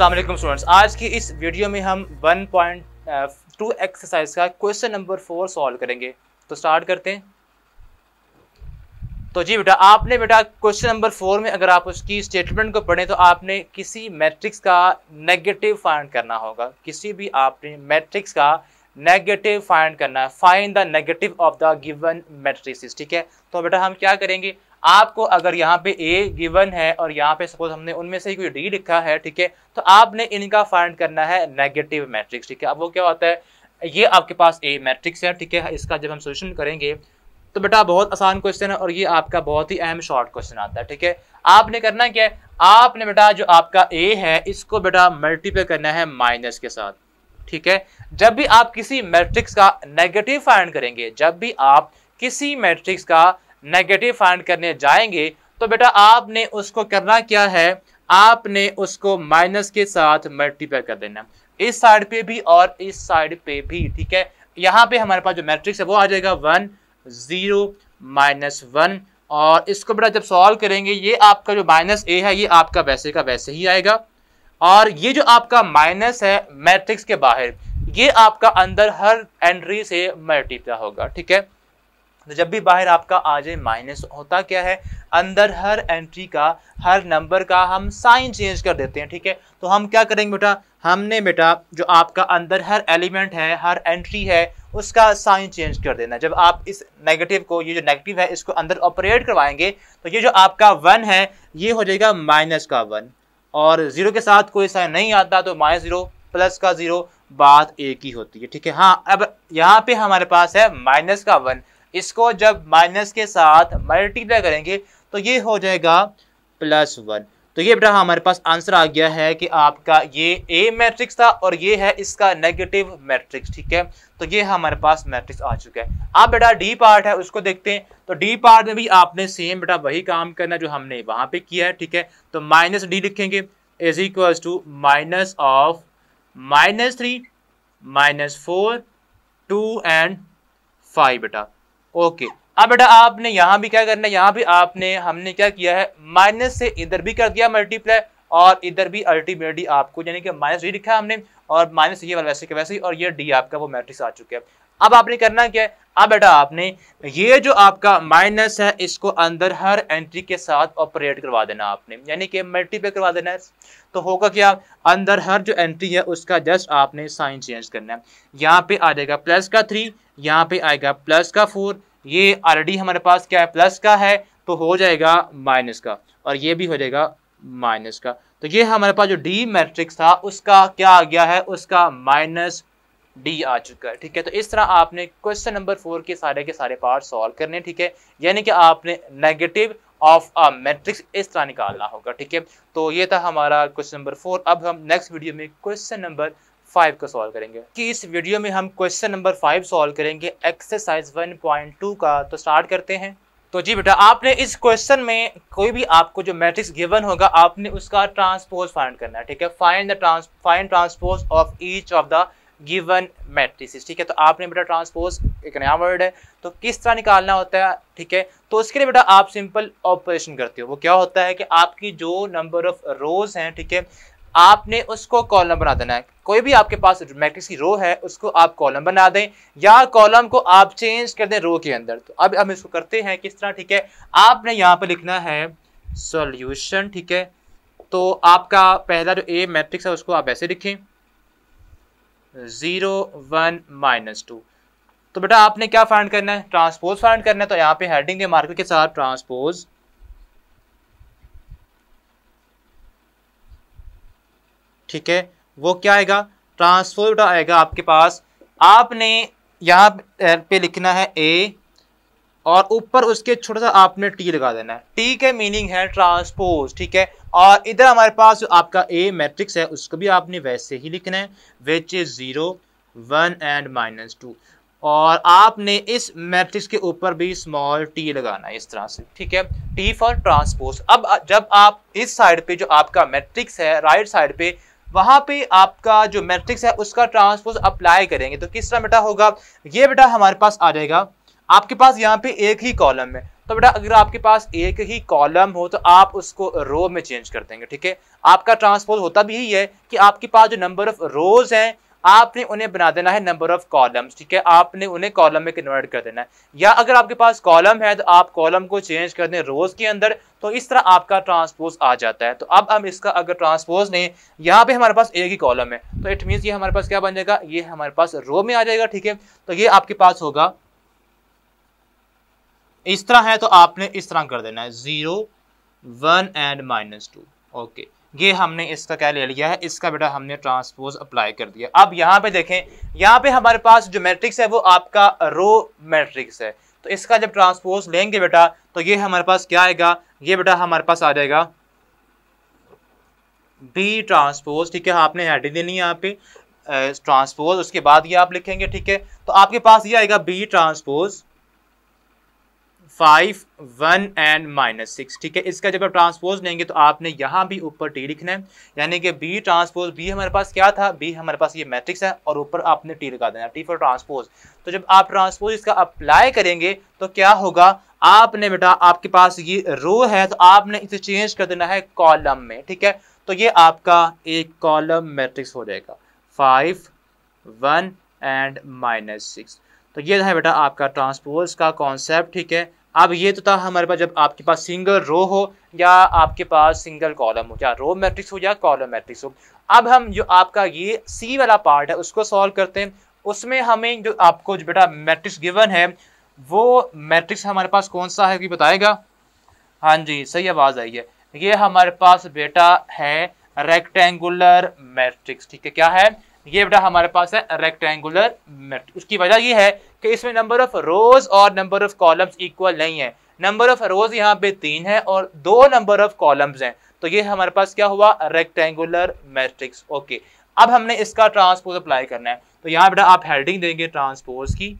वालेकुम स्टूडेंट्स आज की इस वीडियो में हम 1.2 एक्सरसाइज uh, का क्वेश्चन नंबर फोर सॉल्व करेंगे तो स्टार्ट करते हैं तो जी बेटा आपने बेटा क्वेश्चन नंबर फोर में अगर आप उसकी स्टेटमेंट को पढ़ें तो आपने किसी मैट्रिक्स का नेगेटिव फाइंड करना होगा किसी भी आपने मैट्रिक्स का नेगेटिव फाइंड करना है find the negative of the given matrix ठीक है तो बेटा हम क्या करेंगे आपको अगर यहाँ पे ए गिवन है और यहाँ पे सपोज हमने उनमें से कोई डी लिखा है ठीक है तो आपने इनका फाइंड करना है नेगेटिव मैट्रिक्स ठीक है अब वो क्या होता है ये आपके पास ए मैट्रिक्स है ठीक है इसका जब हम सोल्यूशन करेंगे तो बेटा बहुत आसान क्वेश्चन है और ये आपका बहुत ही अहम शॉर्ट क्वेश्चन आता है ठीक है आपने करना क्या है आपने बेटा जो आपका ए है इसको बेटा मल्टीप्लाई करना है माइनस के साथ ठीक है जब भी आप किसी मैट्रिक्स का नेगेटिव फाइंड करेंगे जब भी आप किसी मैट्रिक्स का नेगेटिव फाइंड करने जाएंगे तो बेटा आपने उसको करना क्या है आपने उसको माइनस के साथ मल्टीप्लाई कर देना इस साइड पे भी और इस साइड पे भी ठीक है यहाँ पे हमारे पास जो मैट्रिक्स है वो आ जाएगा वन ज़ीरो माइनस वन और इसको बेटा जब सॉल्व करेंगे ये आपका जो माइनस ए है ये आपका वैसे का वैसे ही आएगा और ये जो आपका माइनस है मैट्रिक्स के बाहर ये आपका अंदर हर एंट्री से मल्टीप्लाई होगा ठीक है तो जब भी बाहर आपका आ जाए माइनस होता क्या है अंदर हर एंट्री का हर नंबर का हम साइन चेंज कर देते हैं ठीक है तो हम क्या करेंगे बेटा हमने बेटा जो आपका अंदर हर एलिमेंट है हर एंट्री है उसका साइन चेंज कर देना जब आप इस नेगेटिव को ये जो नेगेटिव है इसको अंदर ऑपरेट करवाएंगे तो ये जो आपका वन है ये हो जाएगा माइनस का वन और ज़ीरो के साथ कोई साइन नहीं आता तो माइनस ज़ीरो प्लस का ज़ीरो बात एक ही होती है ठीक है हाँ अब यहाँ पे हमारे पास है माइनस का वन इसको जब माइनस के साथ मल्टीप्लाई करेंगे तो ये हो जाएगा प्लस वन तो ये बेटा हमारे पास आंसर आ गया है कि आपका ये ए मैट्रिक्स था और ये है इसका नेगेटिव मैट्रिक्स ठीक है तो ये हमारे पास मैट्रिक्स आ चुका है अब बेटा डी पार्ट है उसको देखते हैं तो डी पार्ट में भी आपने सेम बेटा वही काम करना जो हमने वहां पे किया है ठीक है तो माइनस डी लिखेंगे is equal to minus of minus three minus four two and five बेटा ओके अब बेटा आपने यहाँ भी क्या करना है यहाँ भी आपने हमने क्या किया है माइनस से इधर भी कर दिया मल्टीप्लाई और इधर भी अल्टीमेटली आपको यानी कि माइनस डी लिखा है हमने और माइनस ये वाला वैसे के वैसे ही और ये डी आपका वो मैट्रिक्स आ चुका है अब आपने करना क्या है अब बेटा आपने ये जो आपका माइनस है इसको अंदर हर एंट्री के साथ ऑपरेट करवा देना आपने यानी कि मल्टीप्लाई करवा देना है तो होगा क्या अंदर हर जो एंट्री है उसका जस्ट आपने साइन चेंज करना है यहाँ पे आ जाएगा प्लस का थ्री यहाँ पे आएगा प्लस का फोर ये ऑलरेडी हमारे पास क्या है प्लस का है तो हो जाएगा माइनस का और ये भी हो जाएगा माइनस का तो ये हमारे पास जो डी मैट्रिक्स था उसका क्या आ गया है उसका माइनस डी आ चुका है ठीक है तो इस तरह आपने क्वेश्चन नंबर फोर के सारे के सारे पार्ट सॉल्व करने ठीक है यानी कि आपने नेगेटिव ऑफ अ मैट्रिक्स इस तरह निकालना होगा ठीक है तो ये था हमारा क्वेश्चन नंबर फोर अब हम नेक्स्ट वीडियो में क्वेश्चन नंबर फाइव को सॉल्व करेंगे कि इस वीडियो में हम क्वेश्चन नंबर फाइव सॉल्व करेंगे एक्सरसाइज वन पॉइंट टू का तो स्टार्ट करते हैं तो जी बेटा आपने इस क्वेश्चन में कोई भी आपको जो मैट्रिक्स गिवन होगा आपने उसका ट्रांसपोज फाइंड करना है ठीक है find the trans find transpose of each of the given matrix ठीक है तो आपने बेटा ट्रांसपोज एक नया वर्ड है तो किस तरह निकालना होता है ठीक है तो उसके लिए बेटा आप सिंपल ऑपरेशन करते हो वो क्या होता है कि आपकी जो नंबर ऑफ रोज हैं ठीक है आपने उसको कॉलम बना देना है कोई भी आपके पास मैट्रिक्स की रो है उसको आप कॉलम बना दें या कॉलम को आप चेंज कर दें रो के अंदर तो अब हम इसको करते हैं किस तरह ठीक है आपने यहाँ पर लिखना है सॉल्यूशन ठीक है तो आपका पहला जो ए मैट्रिक्स है उसको आप ऐसे लिखें ज़ीरो वन माइनस टू तो बेटा आपने क्या फाइंड करना है ट्रांसपोज फाइंड करना है तो यहाँ पे हेडिंग के मार्कर के साथ ट्रांसपोज ठीक है वो क्या आएगा ट्रांसफोर्ड आएगा आपके पास आपने यहाँ पे लिखना है ए और ऊपर उसके छोटा सा आपने टी लगा देना है टी के मीनिंग है ट्रांसपोज ठीक है और इधर हमारे पास जो आपका ए मैट्रिक्स है उसको भी आपने वैसे ही लिखना है which is zero one and minus two और आपने इस मैट्रिक्स के ऊपर भी स्मॉल टी लगाना है इस तरह से ठीक है टी फॉर ट्रांसपोज अब जब आप इस साइड पे जो आपका मैट्रिक्स है राइट साइड पे वहाँ पे आपका जो मैट्रिक्स है उसका ट्रांसपोज अप्लाई करेंगे तो किस तरह बेटा होगा ये बेटा हमारे पास आ जाएगा आपके पास यहाँ पे एक ही कॉलम है तो बेटा अगर आपके पास एक ही कॉलम हो तो आप उसको रो में चेंज कर देंगे ठीक है आपका ट्रांसपोज होता भी यही है कि आपके पास जो नंबर ऑफ रोज हैं आपने उन्हें बना देना है नंबर ऑफ कॉलम्स ठीक है आपने उन्हें कॉलम में कन्वर्ट कर देना है या अगर आपके पास कॉलम है तो आप कॉलम को चेंज कर दें रोज के अंदर तो इस तरह आपका ट्रांसपोज आ जाता है तो अब हम इसका अगर ट्रांसपोज नहीं यहाँ पे हमारे पास एक ही कॉलम है तो इट मीन ये हमारे पास क्या बन जाएगा ये हमारे पास रो में आ जाएगा ठीक है तो ये आपके पास होगा इस तरह है तो आपने इस तरह कर देना है zero one and minus two okay ये हमने इसका क्या ले लिया है इसका बेटा हमने ट्रांसपोज अप्लाई कर दिया अब यहाँ पे देखें यहाँ पे हमारे पास जो मैट्रिक्स है वो आपका रो मैट्रिक्स है तो इसका जब ट्रांसपोज लेंगे बेटा तो ये हमारे पास क्या आएगा ये बेटा हमारे पास आ जाएगा बी ट्रांसपोज ठीक है आपने हेडिंग देनी है यहाँ पे ट्रांसपोज उसके बाद ये आप लिखेंगे ठीक है तो आपके पास ये आएगा B transpose five one and minus six ठीक है इसका जब आप ट्रांसपोज लेंगे तो आपने यहाँ भी ऊपर टी लिखना है यानी कि बी ट्रांसपोज बी हमारे पास क्या था बी हमारे पास ये मैट्रिक्स है और ऊपर आपने टी लगा देना टी फॉर ट्रांसपोज तो जब आप ट्रांसपोज इसका अप्लाई करेंगे तो क्या होगा आपने बेटा आपके पास ये रो है तो आपने इसे चेंज कर देना है कॉलम में ठीक है तो ये आपका एक कॉलम मैट्रिक्स हो जाएगा five one and minus six तो ये है बेटा आपका ट्रांसपोज का कॉन्सेप्ट ठीक है अब ये तो था हमारे पास जब आपके पास सिंगल रो हो या आपके पास सिंगल कॉलम हो या रो मैट्रिक्स हो या कॉलम मैट्रिक्स हो अब हम जो आपका ये सी वाला पार्ट है उसको सॉल्व करते हैं उसमें हमें जो आपको जो बेटा मैट्रिक्स गिवन है वो मैट्रिक्स हमारे पास कौन सा है कि बताएगा हाँ जी सही आवाज़ आई है ये हमारे पास बेटा है रेक्टेंगुलर मैट्रिक्स ठीक है क्या है ये बेटा हमारे पास है रेक्टेंगुलर मैट्रिक्स उसकी वजह ये है कि इसमें नंबर ऑफ रोज और नंबर ऑफ कॉलम्स इक्वल नहीं है नंबर ऑफ रोज यहाँ पे तीन है और दो नंबर ऑफ कॉलम्स हैं तो ये हमारे पास क्या हुआ रेक्टेंगुलर मैट्रिक्स ओके अब हमने इसका ट्रांसपोज अप्लाई करना है तो यहाँ बेटा आप हेडिंग देंगे ट्रांसपोज की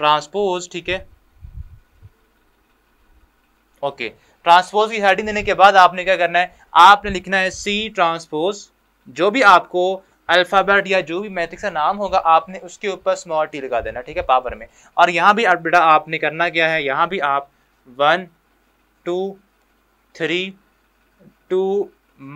ट्रांसपोज ठीक है ओके okay. ट्रांसपोज की हेडिंग देने के बाद आपने क्या करना है आपने लिखना है सी ट्रांसपोज जो भी आपको अल्फ़ाबेट या जो भी मैट्रिक्स का नाम होगा आपने उसके ऊपर स्मॉल टी लगा देना ठीक है पावर में और यहाँ भी बेटा आपने करना क्या है यहाँ भी आप one two three two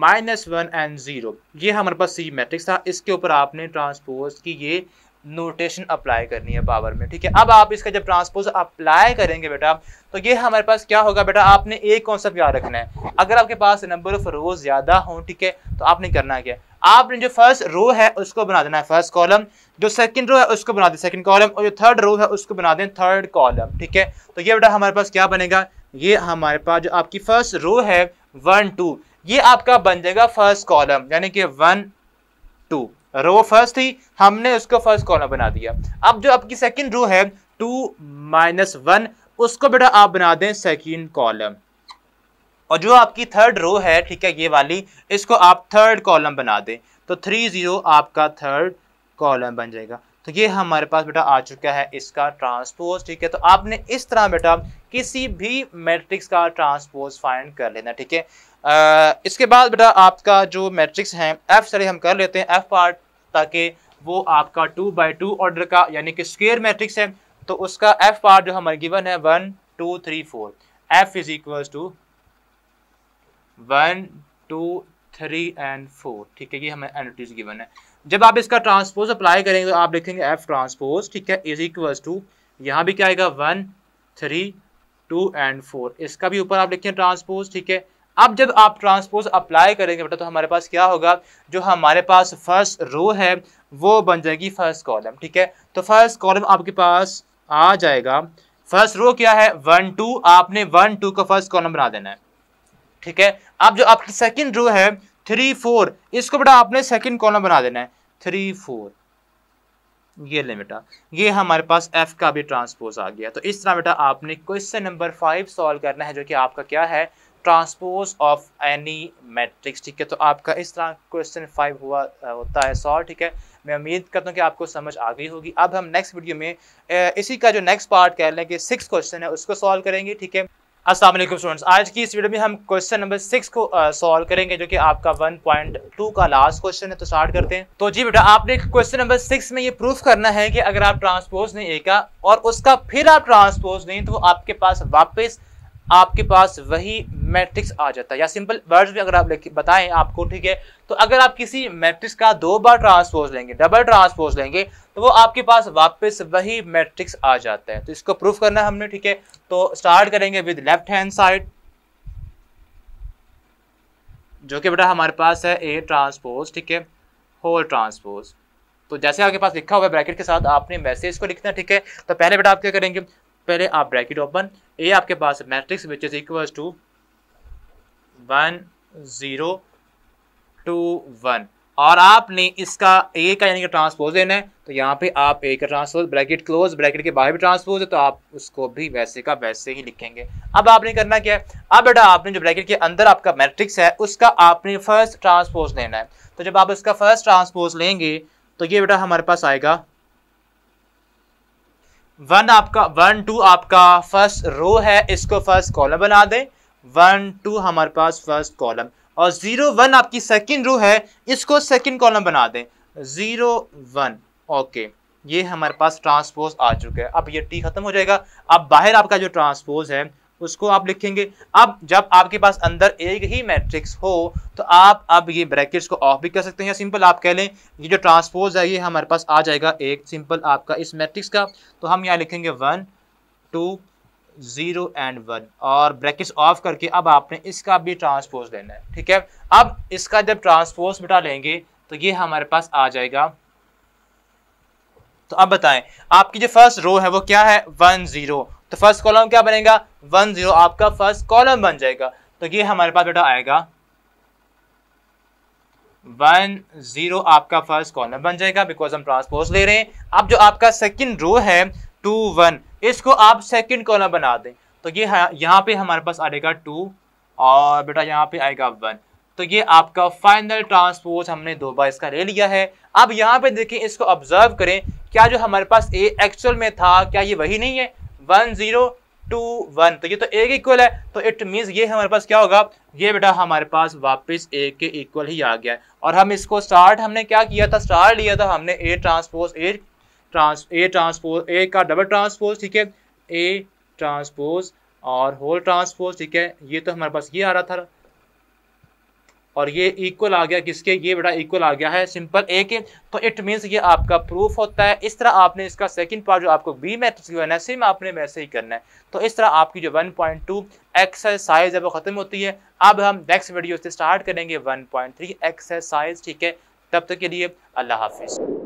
minus one and zero ये हमारे पास सी मैट्रिक्स था इसके ऊपर आपने ट्रांसपोज की ये नोटेशन अप्लाई करनी है पावर में ठीक है अब आप इसका जब ट्रांसपोज अप्लाई करेंगे बेटा तो ये हमारे पास क्या होगा बेटा आपने एक कॉन्सेप्ट याद रखना है अगर आपके पास नंबर ऑफ रोज ज़्यादा हो ठीक है तो आपने करना क्या आपने जो फर्स्ट रो है उसको बना देना है फर्स्ट कॉलम जो सेकंड रो है उसको बना दें सेकंड कॉलम और जो थर्ड रो है उसको बना दें थर्ड कॉलम ठीक है तो ये बेटा हमारे पास क्या बनेगा ये हमारे पास जो आपकी फर्स्ट रो है वन टू ये आपका बन जाएगा फर्स्ट कॉलम यानी कि वन टू रो फर्स्ट थी हमने उसको फर्स्ट कॉलम बना दिया अब जो आपकी सेकेंड रो है टू माइनस वन उसको बेटा आप बना दें सेकेंड कॉलम और जो आपकी थर्ड रो है ठीक है ये वाली इसको आप थर्ड कॉलम बना दें तो थ्री ज़ीरो आपका थर्ड कॉलम बन जाएगा तो ये हमारे पास बेटा आ चुका है इसका ट्रांसपोज ठीक है तो आपने इस तरह बेटा किसी भी मैट्रिक्स का ट्रांसपोज फाइंड कर लेना ठीक है इसके बाद बेटा आपका जो मैट्रिक्स है एफ सारे हम कर लेते हैं एफ पार्ट ताकि वो आपका टू बाई टू ऑर्डर का यानी कि स्केयर मैट्रिक्स है तो उसका एफ पार जो हमारे गिवन है one two three four F is equal to one two three and four ठीक है ये हमें एनोटीज गिवन है जब आप इसका ट्रांसपोज अप्लाई करेंगे तो आप लिखेंगे एफ ट्रांसपोज ठीक है इज इक्वल टू यहाँ भी क्या आएगा one three two and four इसका भी ऊपर आप लिखें ट्रांसपोज ठीक है अब जब आप ट्रांसपोज अप्लाई करेंगे बेटा तो हमारे पास क्या होगा जो हमारे पास फर्स्ट रो है वो बन जाएगी फर्स्ट कॉलम ठीक है तो फर्स्ट कॉलम आपके पास आ जाएगा फर्स्ट रो क्या है वन टू आपने वन टू का फर्स्ट कॉलम बना देना है ठीक है अब जो आपकी सेकंड रो है थ्री फोर इसको बेटा आपने सेकंड कॉलम बना देना है थ्री फोर ये ले बेटा ये हमारे पास एफ का भी ट्रांसपोज आ गया तो इस तरह बेटा आपने क्वेश्चन नंबर फाइव सॉल्व करना है जो कि आपका क्या है ट्रांसपोज ऑफ एनी मैट्रिक्स ठीक है तो आपका इस तरह क्वेश्चन फाइव हुआ होता है सॉल्व ठीक है मैं उम्मीद करता हूँ कि आपको समझ आ गई होगी अब हम नेक्स्ट वीडियो में इसी का जो नेक्स्ट पार्ट कह लें कि सिक्स क्वेश्चन है उसको सॉल्व करेंगे ठीक है असलम स्टूडेंट्स आज की इस वीडियो में हम क्वेश्चन नंबर सिक्स को सॉल्व करेंगे जो कि आपका 1.2 का लास्ट क्वेश्चन है तो स्टार्ट करते हैं तो जी बेटा आपने क्वेश्चन नंबर सिक्स में ये प्रूफ करना है कि अगर आप ट्रांसपोज नहीं ए का और उसका फिर आप ट्रांसपोज नहीं तो आपके पास वापस आपके पास वही मैट्रिक्स आ जाता है या सिंपल वर्ड्स भी अगर आप बताएं आपको ठीक है तो अगर आप किसी मैट्रिक्स का दो बार ट्रांसपोज लेंगे डबल ट्रांसपोज लेंगे तो वो आपके पास वापस वही मैट्रिक्स आ जाता है तो इसको प्रूफ करना है हमने ठीक है तो स्टार्ट करेंगे विद लेफ्ट हैंड साइड जो कि बेटा हमारे पास है ए ट्रांसपोज ठीक है होल ट्रांसपोज तो जैसे आपके पास लिखा हुआ है ब्रैकेट के साथ आपने मैसेज को लिखना ठीक है तो पहले बेटा आप क्या करेंगे पहले आप ब्रैकेट ओपन ए आपके पास matrix which is equal to one zero two one और आपने इसका ए का यानी कि ट्रांसपोज देना है तो यहाँ पे आप ए का ट्रांसपोज ब्रैकेट क्लोज ब्रैकेट के बाहर भी ट्रांसपोज है तो आप उसको भी वैसे का वैसे ही लिखेंगे अब आपने करना क्या है अब बेटा आपने जो ब्रैकेट के अंदर आपका मैट्रिक्स है उसका आपने फर्स्ट ट्रांसपोज लेना है तो जब आप इसका फर्स्ट ट्रांसपोज लेंगे तो ये बेटा हमारे पास आएगा वन आपका वन टू आपका फर्स्ट रो है इसको फर्स्ट कॉलम बना दें वन टू हमारे पास फर्स्ट कॉलम और ज़ीरो वन आपकी सेकंड रो है इसको सेकंड कॉलम बना दें ज़ीरो वन ओके ये हमारे पास ट्रांसपोज आ चुका है अब ये टी ख़त्म हो जाएगा अब बाहर आपका जो ट्रांसपोज है उसको आप लिखेंगे अब जब आपके पास अंदर एक ही मैट्रिक्स हो तो आप अब ये ब्रैकेट्स को ऑफ भी कर सकते हैं या सिंपल आप कह लें ये जो ट्रांसपोज है ये हमारे पास आ जाएगा एक सिंपल आपका इस मैट्रिक्स का तो हम यहाँ लिखेंगे one two zero and one और ब्रैकेट्स ऑफ करके अब आपने इसका भी ट्रांसपोज लेना है ठीक है अब इसका जब ट्रांसपोज मिटा लेंगे तो ये हमारे पास आ जाएगा तो अब बताएं आपकी जो फर्स्ट रो है वो क्या है वन ज़ीरो तो फर्स्ट कॉलम क्या बनेगा वन जीरो आपका फर्स्ट कॉलम बन जाएगा तो ये हमारे पास बेटा आएगा वन जीरो आपका फर्स्ट कॉलम बन जाएगा बिकॉज हम ट्रांसपोज ले रहे हैं अब जो आपका सेकंड रो है टू वन इसको आप सेकंड कॉलम बना दें तो ये यहाँ पे हमारे पास आएगा टू और बेटा यहाँ पे आएगा वन तो ये आपका फाइनल ट्रांसपोज हमने दो बार इसका ले लिया है अब यहाँ पे देखें इसको ऑब्जर्व करें क्या जो हमारे पास ए एक्चुअल में था क्या ये वही नहीं है वन जीरो टू वन तो ये तो एक इक्वल है तो इट मीन्स ये हमारे पास क्या होगा ये बेटा हमारे पास वापस ए के इक्वल ही आ गया है और हम इसको स्टार्ट हमने क्या किया था स्टार लिया था हमने A transpose A trans A transpose A का डबल ट्रांसपोज ठीक है ए ट्रांसपोज और होल ट्रांसपोज ठीक है ये तो हमारे पास ये आ रहा था और ये इक्वल आ गया किसके ये बेटा इक्वल आ गया है सिंपल ए के तो इट मीन्स ये आपका प्रूफ होता है इस तरह आपने इसका सेकंड पार्ट जो आपको बी मैथ्स की है सेम आपने वैसे ही करना है तो इस तरह आपकी जो 1.2 पॉइंट टू एक्सरसाइज है वो ख़त्म होती है अब हम नेक्स्ट वीडियो से स्टार्ट करेंगे 1.3 एक्सरसाइज ठीक है तब तक के लिए अल्लाह हाफिज़